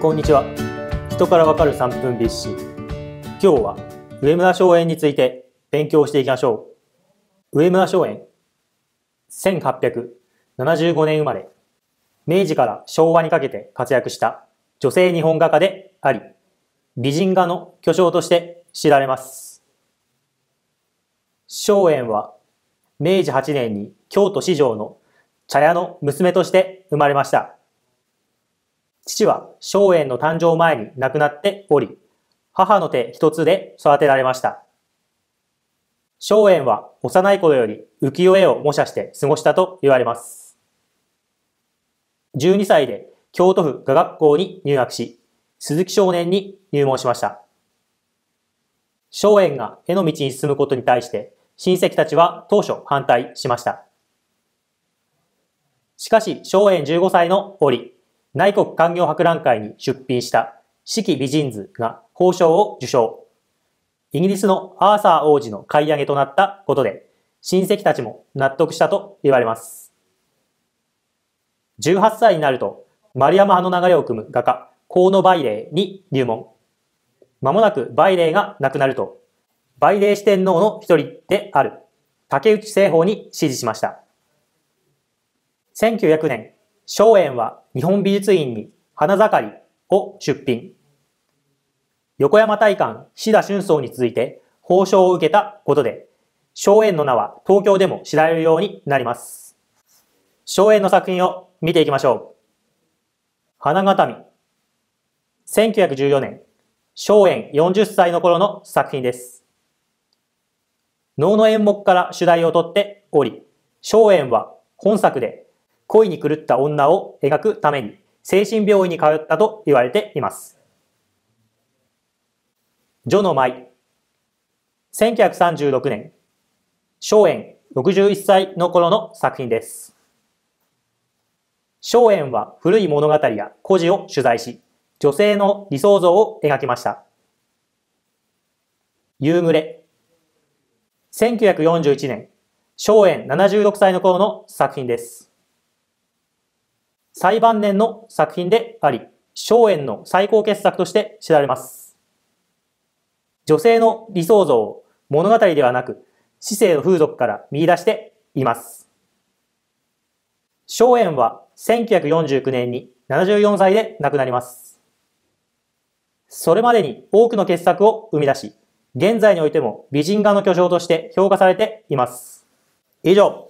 こんにちは人からわかる3分 BC 今日は上村松園について勉強していきましょう上村松園1875年生まれ明治から昭和にかけて活躍した女性日本画家であり美人画の巨匠として知られます松園は明治8年に京都市場の茶屋の娘として生まれました父は松園の誕生前に亡くなっており、母の手一つで育てられました。松園は幼い頃より浮世絵を模写して過ごしたと言われます。12歳で京都府画学校に入学し、鈴木少年に入門しました。松園が絵の道に進むことに対して親戚たちは当初反対しました。しかし、松園15歳の折、内国官業博覧会に出品した四季美人図が褒章を受賞。イギリスのアーサー王子の買い上げとなったことで、親戚たちも納得したと言われます。18歳になると、丸山派の流れを組む画家、河野梅霊に入門。間もなく梅霊が亡くなると、梅霊四天王の一人である竹内製法に指示しました。1900年、荘園は日本美術院に花盛りを出品。横山大観、志田春荘に続いて褒章を受けたことで、荘園の名は東京でも知られるようになります。荘園の作品を見ていきましょう。花形見。1914年、荘園40歳の頃の作品です。能の演目から主題をとっており、荘園は本作で恋に狂った女を描くために精神病院に通ったと言われています。序の舞。1936年、松園61歳の頃の作品です。松園は古い物語や故事を取材し、女性の理想像を描きました。夕暮れ。1941年、松園76歳の頃の作品です。最晩年の作品であり、荘園の最高傑作として知られます。女性の理想像を物語ではなく、市政の風俗から見出しています。荘園は1949年に74歳で亡くなります。それまでに多くの傑作を生み出し、現在においても美人画の巨匠として評価されています。以上、